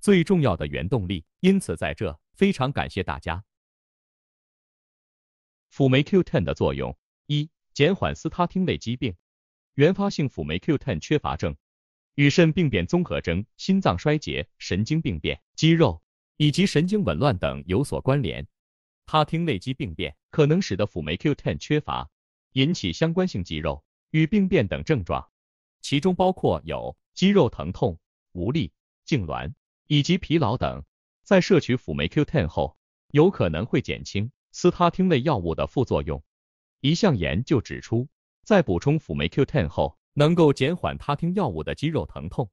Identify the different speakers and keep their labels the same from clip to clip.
Speaker 1: 最重要的原动力，因此在这非常感谢大家。辅酶 Q 1 0的作用一减缓斯他汀类疾病、原发性辅酶 Q 1 0缺乏症、与肾病变综合征、心脏衰竭、神经病变、肌肉以及神经紊乱等有所关联。他汀类肌病变可能使得辅酶 Q 1 0缺乏，引起相关性肌肉与病变等症状，其中包括有肌肉疼痛、无力、痉挛。以及疲劳等，在摄取辅酶 Q10 后，有可能会减轻他汀类药物的副作用。一项研究指出，在补充辅酶 Q10 后，能够减缓他汀药物的肌肉疼痛。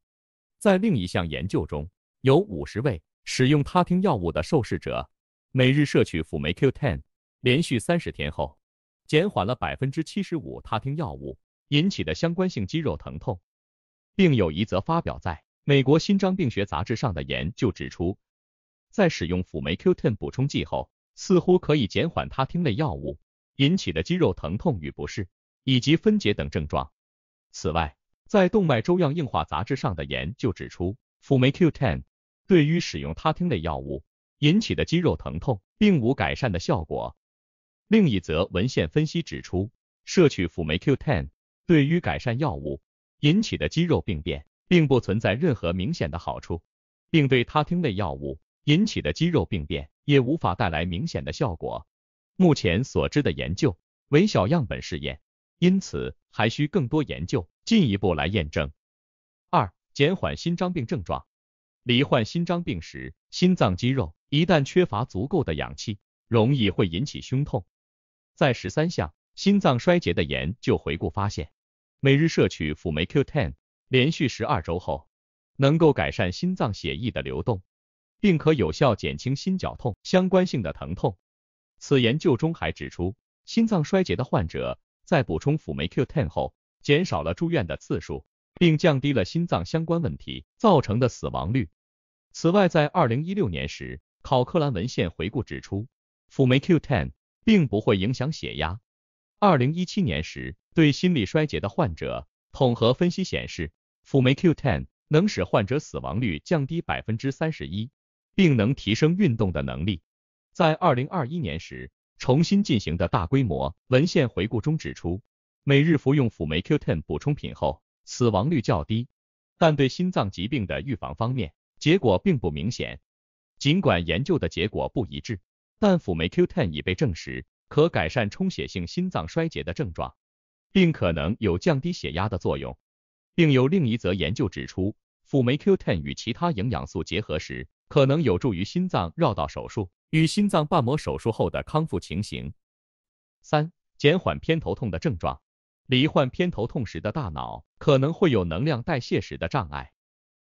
Speaker 1: 在另一项研究中，有五十位使用他汀药物的受试者，每日摄取辅酶 Q10，连续三十天后，减缓了百分之七十五他汀药物引起的相关性肌肉疼痛，并有一则发表在。美国心脏病学杂志上的研究指出，在使用辅酶 Q10 补充剂后，似乎可以减缓他汀类药物引起的肌肉疼痛与不适以及分解等症状。此外，在动脉粥样硬化杂志上的研究指出，辅酶 Q10 对于使用他汀类药物引起的肌肉疼痛并无改善的效果。另一则文献分析指出，摄取辅酶 Q10 对于改善药物引起的肌肉病变。并不存在任何明显的好处，并对他汀类药物引起的肌肉病变也无法带来明显的效果。目前所知的研究为小样本试验，因此还需更多研究进一步来验证。二、减缓心脏病症状。罹患心脏病时，心脏肌肉一旦缺乏足够的氧气，容易会引起胸痛。在十三项心脏衰竭的研究回顾发现，每日摄取辅酶 Q10。连续十二周后，能够改善心脏血液的流动，并可有效减轻心绞痛相关性的疼痛。此研究中还指出，心脏衰竭的患者在补充辅酶 Q10 后，减少了住院的次数，并降低了心脏相关问题造成的死亡率。此外，在二零一六年时，考克兰文献回顾指出，辅酶 Q10 并不会影响血压。二零一七年时，对心力衰竭的患者统合分析显示。辅酶 Q10 能使患者死亡率降低百分之三十一，并能提升运动的能力。在二零二一年时，重新进行的大规模文献回顾中指出，每日服用辅酶 Q10 补充品后，死亡率较低，但对心脏疾病的预防方面，结果并不明显。尽管研究的结果不一致，但辅酶 Q10 已被证实可改善充血性心脏衰竭的症状，并可能有降低血压的作用。并有另一则研究指出，辅酶 Q10 与其他营养素结合时，可能有助于心脏绕道手术与心脏瓣膜手术后的康复情形。三、减缓偏头痛的症状。罹患偏头痛时的大脑可能会有能量代谢时的障碍，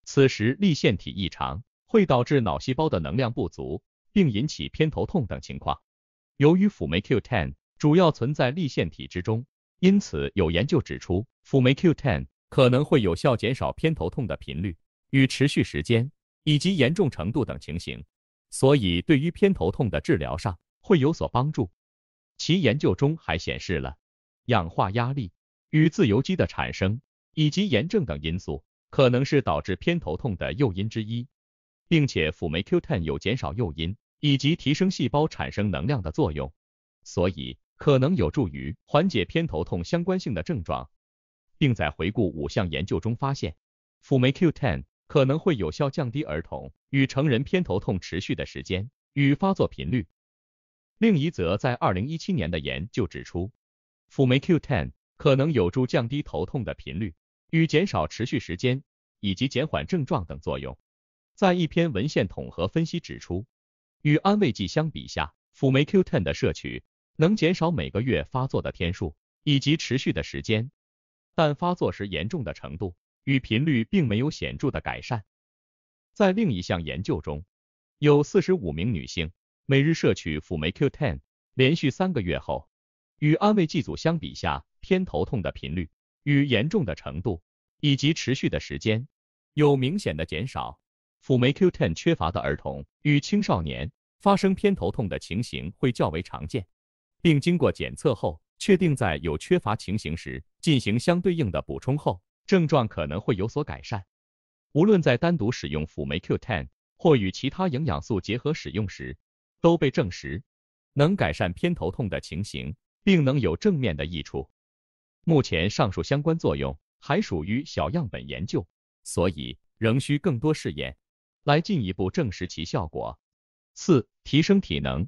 Speaker 1: 此时粒腺体异常会导致脑细胞的能量不足，并引起偏头痛等情况。由于辅酶 Q10 主要存在粒腺体之中，因此有研究指出，辅酶 Q10。可能会有效减少偏头痛的频率与持续时间以及严重程度等情形，所以对于偏头痛的治疗上会有所帮助。其研究中还显示了氧化压力与自由基的产生以及炎症等因素，可能是导致偏头痛的诱因之一，并且辅酶 Q 1 0有减少诱因以及提升细胞产生能量的作用，所以可能有助于缓解偏头痛相关性的症状。并在回顾五项研究中发现，辅酶 Q10 可能会有效降低儿童与成人偏头痛持续的时间与发作频率。另一则在2017年的研究指出，辅酶 Q10 可能有助降低头痛的频率，与减少持续时间以及减缓症状等作用。在一篇文献统合分析指出，与安慰剂相比下，辅酶 Q10 的摄取能减少每个月发作的天数以及持续的时间。但发作时严重的程度与频率并没有显著的改善。在另一项研究中，有四十五名女性每日摄取辅酶 Q10，连续三个月后，与安慰剂组相比，下偏头痛的频率、与严重的程度以及持续的时间有明显的减少。辅酶 Q10 缺乏的儿童与青少年发生偏头痛的情形会较为常见，并经过检测后。确定在有缺乏情形时进行相对应的补充后，症状可能会有所改善。无论在单独使用辅酶 Q 1 0或与其他营养素结合使用时，都被证实能改善偏头痛的情形，并能有正面的益处。目前上述相关作用还属于小样本研究，所以仍需更多试验来进一步证实其效果。四、提升体能，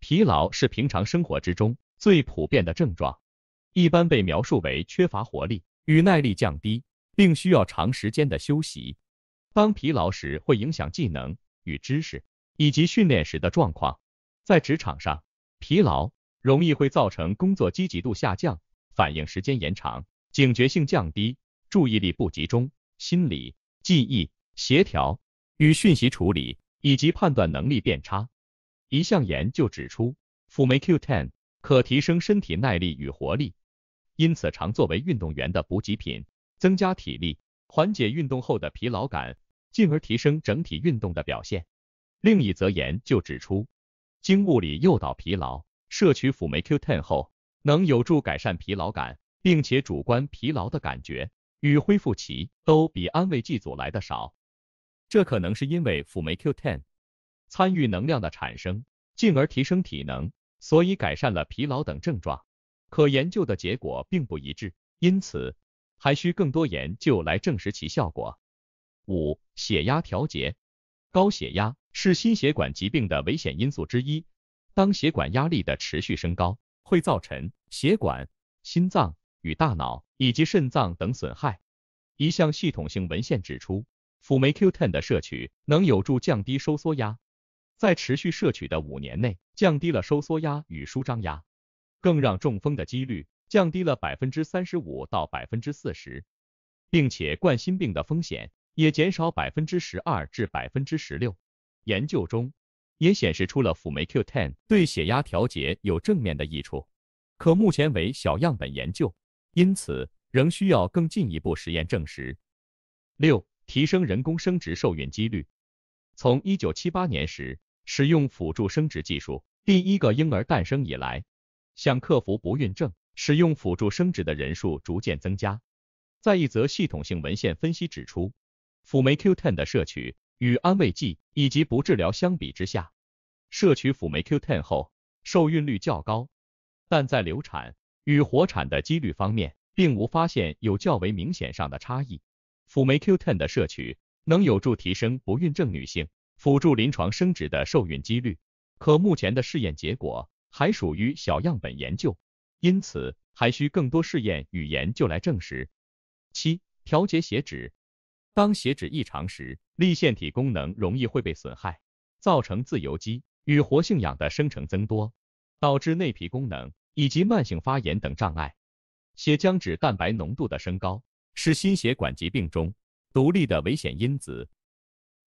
Speaker 1: 疲劳是平常生活之中。最普遍的症状，一般被描述为缺乏活力与耐力降低，并需要长时间的休息。当疲劳时，会影响技能与知识，以及训练时的状况。在职场上，疲劳容易会造成工作积极度下降、反应时间延长、警觉性降低、注意力不集中、心理记忆、协调与讯息处理以及判断能力变差。一项研究指出，辅酶 Q ten。可提升身体耐力与活力，因此常作为运动员的补给品，增加体力，缓解运动后的疲劳感，进而提升整体运动的表现。另一则言就指出，经物理诱导疲劳，摄取辅酶 Q10 后，能有助改善疲劳感，并且主观疲劳的感觉与恢复期都比安慰剂组来的少。这可能是因为辅酶 Q10 参与能量的产生，进而提升体能。所以改善了疲劳等症状，可研究的结果并不一致，因此还需更多研究来证实其效果。五、血压调节，高血压是心血管疾病的危险因素之一。当血管压力的持续升高，会造成血管、心脏与大脑以及肾脏等损害。一项系统性文献指出，辅酶 Q10 的摄取能有助降低收缩压。在持续摄取的五年内，降低了收缩压与舒张压，更让中风的几率降低了百分之三十五到百分之四十，并且冠心病的风险也减少百分之十二至百分之十六。研究中也显示出了辅酶 Q10 对血压调节有正面的益处，可目前为小样本研究，因此仍需要更进一步实验证实。六、提升人工生殖受孕几率，从一九七八年时。使用辅助生殖技术，第一个婴儿诞生以来，想克服不孕症，使用辅助生殖的人数逐渐增加。在一则系统性文献分析指出，辅酶 Q10 的摄取与安慰剂以及不治疗相比之下，摄取辅酶 Q10 后受孕率较高，但在流产与活产的几率方面，并无发现有较为明显上的差异。辅酶 Q10 的摄取能有助提升不孕症女性。辅助临床生殖的受孕几率，可目前的试验结果还属于小样本研究，因此还需更多试验与研究来证实。七、调节血脂。当血脂异常时，粒腺体功能容易会被损害，造成自由基与活性氧的生成增多，导致内皮功能以及慢性发炎等障碍。血浆脂蛋白浓度的升高是心血管疾病中独立的危险因子。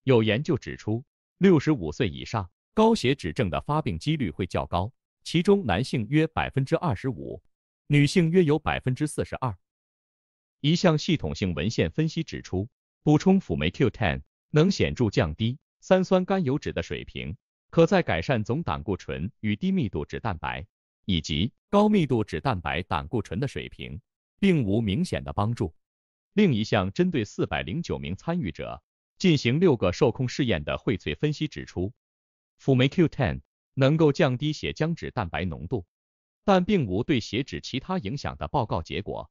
Speaker 1: 有研究指出，六十五岁以上高血脂症的发病几率会较高，其中男性约百分之二十五，女性约有百分之四十二。一项系统性文献分析指出，补充辅酶 Q10 能显著降低三酸甘油脂的水平，可在改善总胆固醇与低密度脂蛋白以及高密度脂蛋白胆固醇的水平，并无明显的帮助。另一项针对四百零九名参与者。进行六个受控试验的荟萃分析指出，辅酶 Q10 能够降低血浆脂蛋白浓度，但并无对血脂其他影响的报告结果。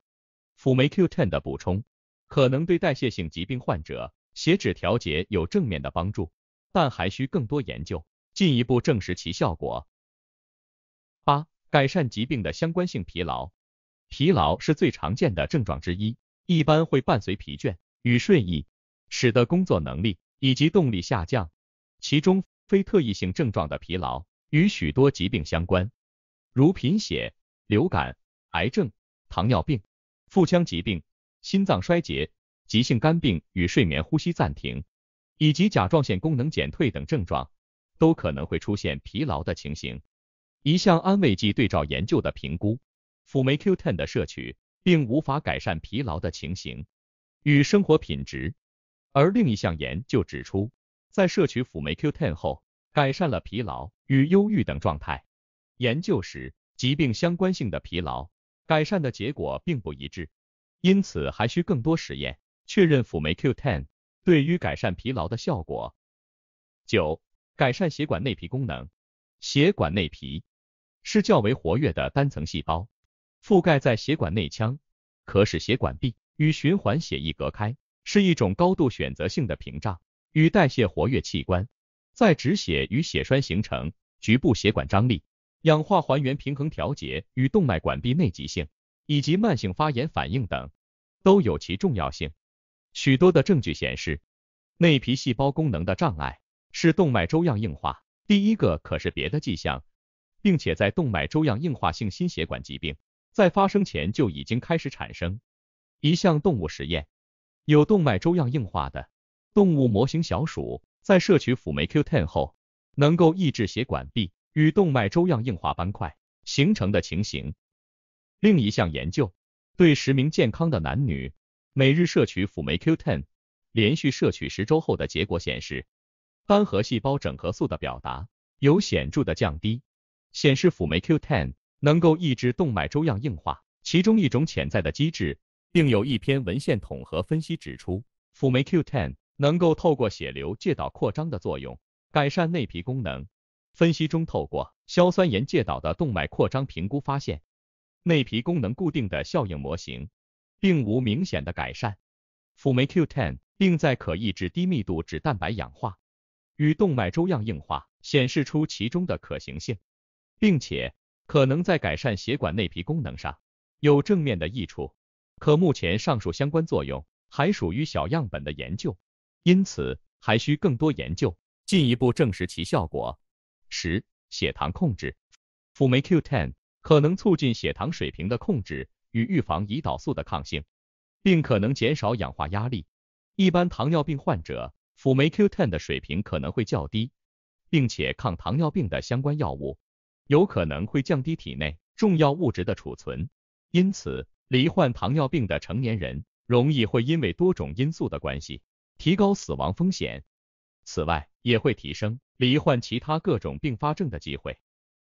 Speaker 1: 辅酶 Q10 的补充可能对代谢性疾病患者血脂调节有正面的帮助，但还需更多研究进一步证实其效果。八、改善疾病的相关性疲劳，疲劳是最常见的症状之一，一般会伴随疲倦与睡意。使得工作能力以及动力下降，其中非特异性症状的疲劳与许多疾病相关，如贫血、流感、癌症、糖尿病、腹腔疾病、心脏衰竭、急性肝病与睡眠呼吸暂停，以及甲状腺功能减退等症状，都可能会出现疲劳的情形。一项安慰剂对照研究的评估，辅酶 Q10 的摄取并无法改善疲劳的情形与生活品质。而另一项研究指出，在摄取辅酶 Q10 后，改善了疲劳与忧郁等状态。研究时，疾病相关性的疲劳改善的结果并不一致，因此还需更多实验确认辅酶 Q10 对于改善疲劳的效果。九、改善血管内皮功能。血管内皮是较为活跃的单层细胞，覆盖在血管内腔，可使血管壁与循环血液隔开。是一种高度选择性的屏障，与代谢活跃器官，在止血与血栓形成、局部血管张力、氧化还原平衡调节与动脉管壁内急性以及慢性发炎反应等，都有其重要性。许多的证据显示，内皮细胞功能的障碍是动脉粥样硬化第一个可是别的迹象，并且在动脉粥样硬化性心血管疾病在发生前就已经开始产生。一项动物实验。有动脉粥样硬化的动物模型小鼠，在摄取辅酶 Q10 后，能够抑制血管壁与动脉粥样硬化斑块形成的情形。另一项研究，对十名健康的男女，每日摄取辅酶 Q10，连续摄取十周后的结果显示，单核细胞整合素的表达有显著的降低，显示辅酶 Q10 能够抑制动脉粥样硬化，其中一种潜在的机制。并有一篇文献统合分析指出，辅酶 Q10 能够透过血流介导扩张的作用，改善内皮功能。分析中透过硝酸盐介导的动脉扩张评估发现，内皮功能固定的效应模型并无明显的改善。辅酶 Q10 并在可抑制低密度脂蛋白氧化与动脉粥样硬化，显示出其中的可行性，并且可能在改善血管内皮功能上有正面的益处。可目前上述相关作用还属于小样本的研究，因此还需更多研究进一步证实其效果。十、血糖控制辅酶 Q 1 0可能促进血糖水平的控制与预防胰岛素的抗性，并可能减少氧化压力。一般糖尿病患者辅酶 Q 1 0的水平可能会较低，并且抗糖尿病的相关药物有可能会降低体内重要物质的储存，因此。罹患糖尿病的成年人，容易会因为多种因素的关系，提高死亡风险。此外，也会提升罹患其他各种并发症的机会。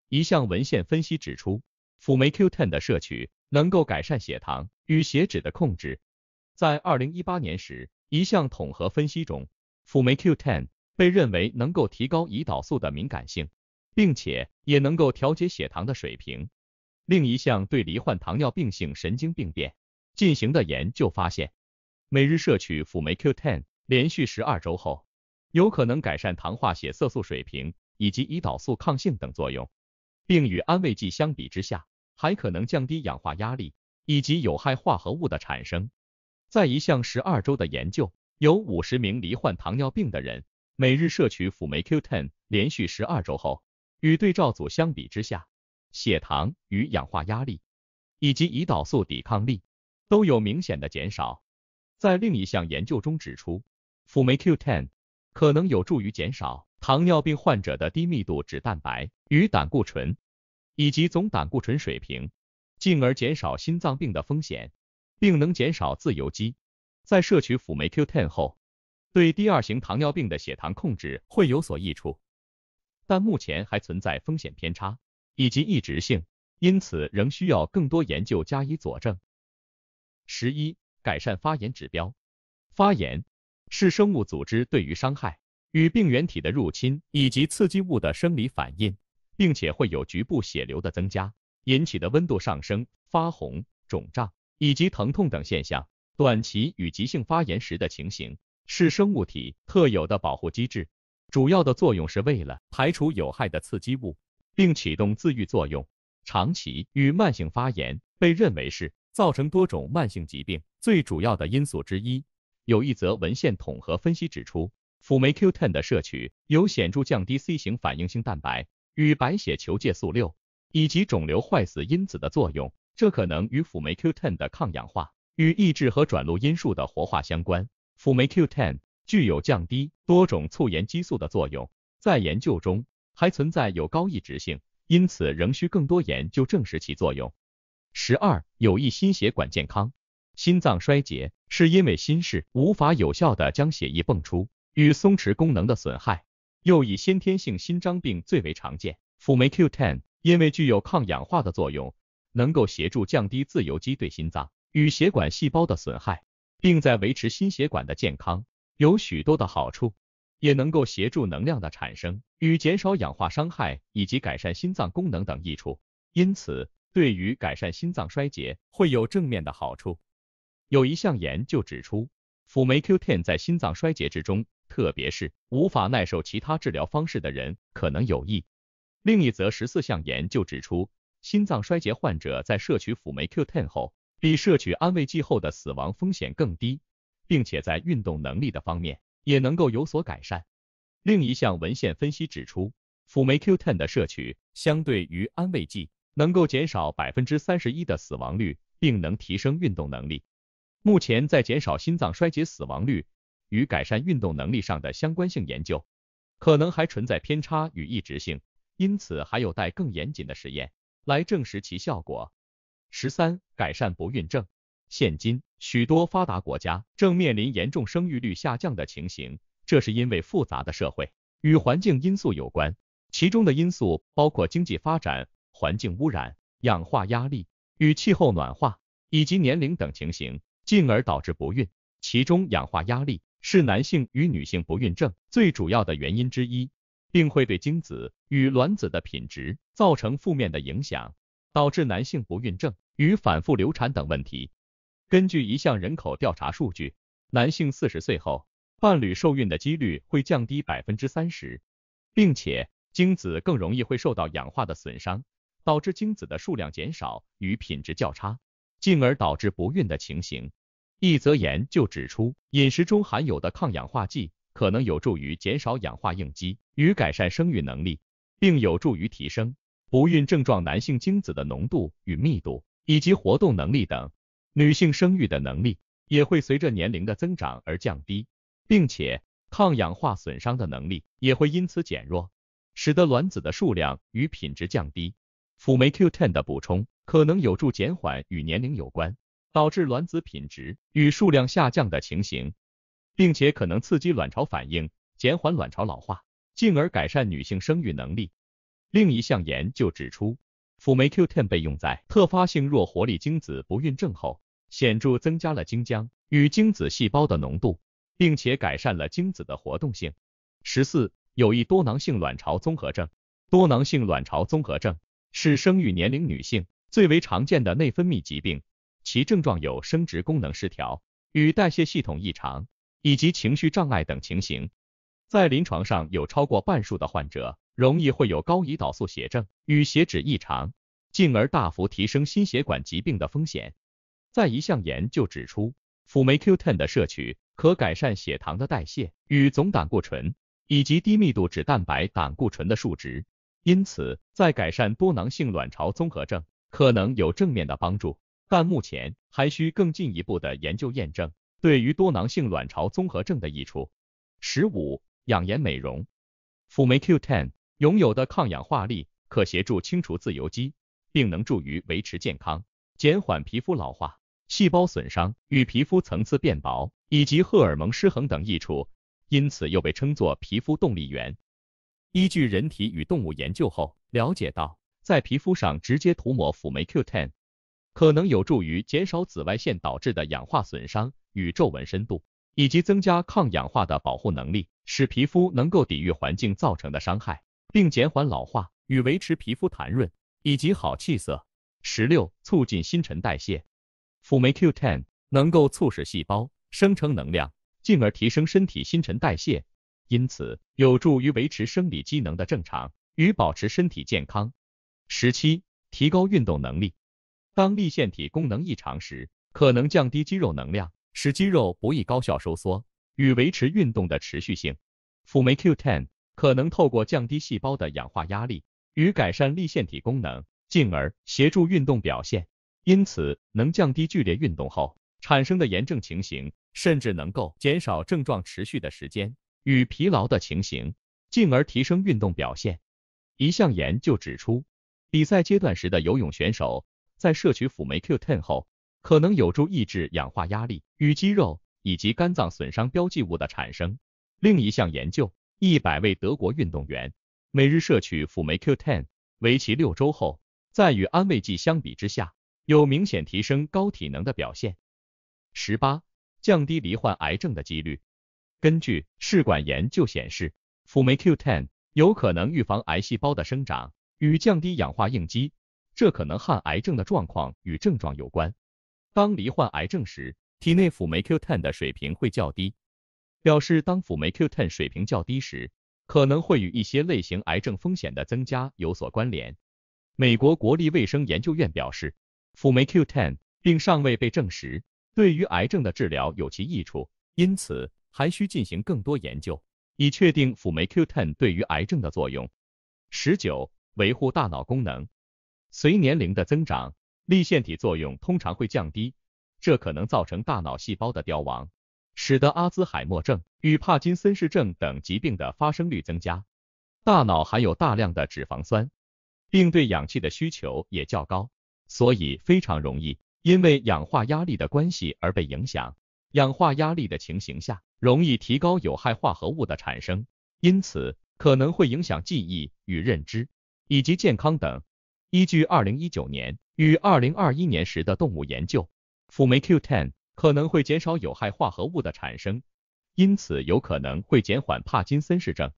Speaker 1: 一项文献分析指出，辅酶 Q10 的摄取能够改善血糖与血脂的控制。在2018年时，一项统合分析中，辅酶 Q10 被认为能够提高胰岛素的敏感性，并且也能够调节血糖的水平。另一项对罹患糖尿病性神经病变进行的研究发现，每日摄取辅酶 Q10 连续十二周后，有可能改善糖化血色素水平以及胰岛素抗性等作用，并与安慰剂相比之下，还可能降低氧化压力以及有害化合物的产生。在一项十二周的研究，有五十名罹患糖尿病的人每日摄取辅酶 Q10 连续十二周后，与对照组相比之下。血糖与氧化压力以及胰岛素抵抗力都有明显的减少。在另一项研究中指出，辅酶 Q10 可能有助于减少糖尿病患者的低密度脂蛋白与胆固醇以及总胆固醇水平，进而减少心脏病的风险，并能减少自由基。在摄取辅酶 Q10 后，对第二型糖尿病的血糖控制会有所益处，但目前还存在风险偏差。以及异质性，因此仍需要更多研究加以佐证。十一、改善发炎指标。发炎是生物组织对于伤害与病原体的入侵以及刺激物的生理反应，并且会有局部血流的增加，引起的温度上升、发红、肿胀以及疼痛等现象。短期与急性发炎时的情形是生物体特有的保护机制，主要的作用是为了排除有害的刺激物。并启动自愈作用。长期与慢性发炎被认为是造成多种慢性疾病最主要的因素之一。有一则文献统合分析指出，辅酶 Q10 的摄取有显著降低 C 型反应性蛋白与白血球介素六以及肿瘤坏死因子的作用，这可能与辅酶 Q10 的抗氧化与抑制和转录因数的活化相关。辅酶 Q10 具有降低多种促炎激素的作用，在研究中。还存在有高抑制性，因此仍需更多研究证实其作用。十二有益心血管健康，心脏衰竭是因为心室无法有效的将血液泵出与松弛功能的损害，又以先天性心脏病最为常见。辅酶 Q10 因为具有抗氧化的作用，能够协助降低自由基对心脏与血管细胞的损害，并在维持心血管的健康，有许多的好处。也能够协助能量的产生，与减少氧化伤害以及改善心脏功能等益处，因此对于改善心脏衰竭会有正面的好处。有一项研究指出，辅酶 Q10 在心脏衰竭之中，特别是无法耐受其他治疗方式的人可能有益。另一则十四项研究指出，心脏衰竭患者在摄取辅酶 Q10 后，比摄取安慰剂后的死亡风险更低，并且在运动能力的方面。也能够有所改善。另一项文献分析指出，辅酶 Q10 的摄取相对于安慰剂，能够减少百分之三十一的死亡率，并能提升运动能力。目前在减少心脏衰竭死亡率与改善运动能力上的相关性研究，可能还存在偏差与异质性，因此还有待更严谨的实验来证实其效果。十三，改善不孕症。现今，许多发达国家正面临严重生育率下降的情形，这是因为复杂的社会与环境因素有关，其中的因素包括经济发展、环境污染、氧化压力与气候暖化以及年龄等情形，进而导致不孕。其中，氧化压力是男性与女性不孕症最主要的原因之一，并会对精子与卵子的品质造成负面的影响，导致男性不孕症与反复流产等问题。根据一项人口调查数据，男性四十岁后，伴侣受孕的几率会降低百分之三十，并且精子更容易会受到氧化的损伤，导致精子的数量减少与品质较差，进而导致不孕的情形。一则研究指出，饮食中含有的抗氧化剂可能有助于减少氧化应激与改善生育能力，并有助于提升不孕症状男性精子的浓度与密度以及活动能力等。女性生育的能力也会随着年龄的增长而降低，并且抗氧化损伤的能力也会因此减弱，使得卵子的数量与品质降低。辅酶 Q10 的补充可能有助减缓与年龄有关导致卵子品质与数量下降的情形，并且可能刺激卵巢反应，减缓卵巢老化，进而改善女性生育能力。另一项研究指出，辅酶 Q10 被用在特发性弱活力精子不孕症后。显著增加了精浆与精子细胞的浓度，并且改善了精子的活动性。十四，有益多囊性卵巢综合症。多囊性卵巢综合症是生育年龄女性最为常见的内分泌疾病，其症状有生殖功能失调与代谢系统异常以及情绪障碍等情形。在临床上，有超过半数的患者容易会有高胰岛素血症与血脂异常，进而大幅提升心血管疾病的风险。在一项研究指出，辅酶 Q ten 的摄取可改善血糖的代谢与总胆固醇以及低密度脂蛋白胆固醇的数值，因此在改善多囊性卵巢综合症可能有正面的帮助，但目前还需更进一步的研究验证对于多囊性卵巢综合症的益处。十五，养颜美容，辅酶 Q ten 拥有的抗氧化力可协助清除自由基，并能助于维持健康，减缓皮肤老化。细胞损伤与皮肤层次变薄以及荷尔蒙失衡等益处，因此又被称作皮肤动力源。依据人体与动物研究后了解到，在皮肤上直接涂抹辅酶 Q10，可能有助于减少紫外线导致的氧化损伤与皱纹深度，以及增加抗氧化的保护能力，使皮肤能够抵御环境造成的伤害，并减缓老化与维持皮肤弹润以及好气色。十六，促进新陈代谢。辅酶 Q10 能够促使细胞生成能量，进而提升身体新陈代谢，因此有助于维持生理机能的正常与保持身体健康。十七、提高运动能力。当粒腺体功能异常时，可能降低肌肉能量，使肌肉不易高效收缩与维持运动的持续性。辅酶 Q10 可能透过降低细胞的氧化压力与改善粒腺体功能，进而协助运动表现。因此，能降低剧烈运动后产生的炎症情形，甚至能够减少症状持续的时间与疲劳的情形，进而提升运动表现。一项研究指出，比赛阶段时的游泳选手在摄取辅酶 Q10 后，可能有助抑制氧化压力与肌肉以及肝脏损伤标记物的产生。另一项研究，一百位德国运动员每日摄取辅酶 Q10，为期六周后，在与安慰剂相比之下。有明显提升高体能的表现。十八，降低罹患癌症的几率。根据试管研究显示，辅酶 Q 1 0有可能预防癌细胞的生长与降低氧化应激，这可能和癌症的状况与症状有关。当罹患癌症时，体内辅酶 Q 1 0的水平会较低，表示当辅酶 Q 1 0水平较低时，可能会与一些类型癌症风险的增加有所关联。美国国立卫生研究院表示。辅酶 Q10 并尚未被证实对于癌症的治疗有其益处，因此还需进行更多研究以确定辅酶 Q10 对于癌症的作用。十九、维护大脑功能。随年龄的增长，粒腺体作用通常会降低，这可能造成大脑细胞的凋亡，使得阿兹海默症与帕金森氏症等疾病的发生率增加。大脑含有大量的脂肪酸，并对氧气的需求也较高。所以非常容易因为氧化压力的关系而被影响。氧化压力的情形下，容易提高有害化合物的产生，因此可能会影响记忆与认知以及健康等。依据二零一九年与二零二一年时的动物研究，辅酶 Q10 可能会减少有害化合物的产生，因此有可能会减缓帕金森氏症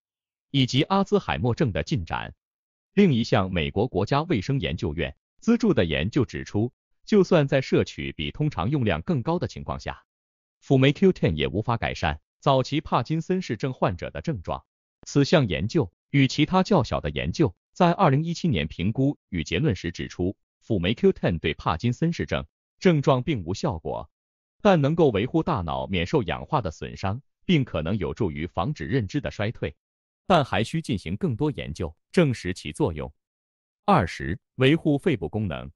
Speaker 1: 以及阿兹海默症的进展。另一项美国国家卫生研究院。资助的研究指出，就算在摄取比通常用量更高的情况下，辅酶 Q10 也无法改善早期帕金森氏症患者的症状。此项研究与其他较小的研究在2017年评估与结论时指出，辅酶 Q10 对帕金森氏症症状并无效果，但能够维护大脑免受氧化的损伤，并可能有助于防止认知的衰退，但还需进行更多研究证实其作用。二十、维护肺部功能。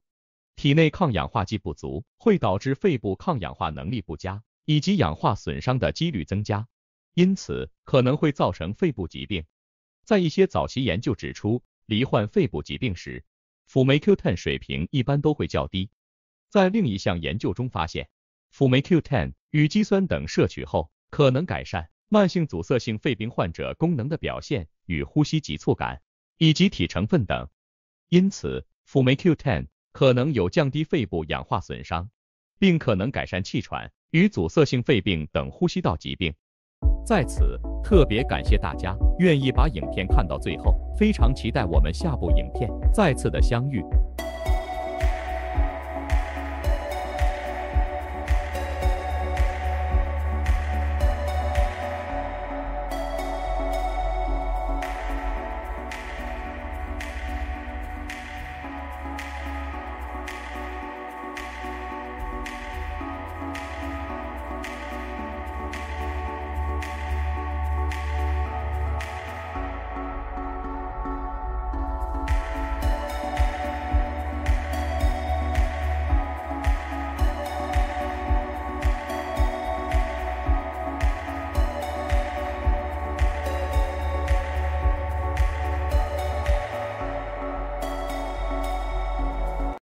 Speaker 1: 体内抗氧化剂不足会导致肺部抗氧化能力不佳，以及氧化损伤的几率增加，因此可能会造成肺部疾病。在一些早期研究指出，罹患肺部疾病时，辅酶 Q10 水平一般都会较低。在另一项研究中发现，辅酶 Q10 与肌酸等摄取后，可能改善慢性阻塞性肺病患者功能的表现与呼吸急促感，以及体成分等。因此，辅酶 Q10 可能有降低肺部氧化损伤，并可能改善气喘与阻塞性肺病等呼吸道疾病。在此，特别感谢大家愿意把影片看到最后，非常期待我们下部影片再次的相遇。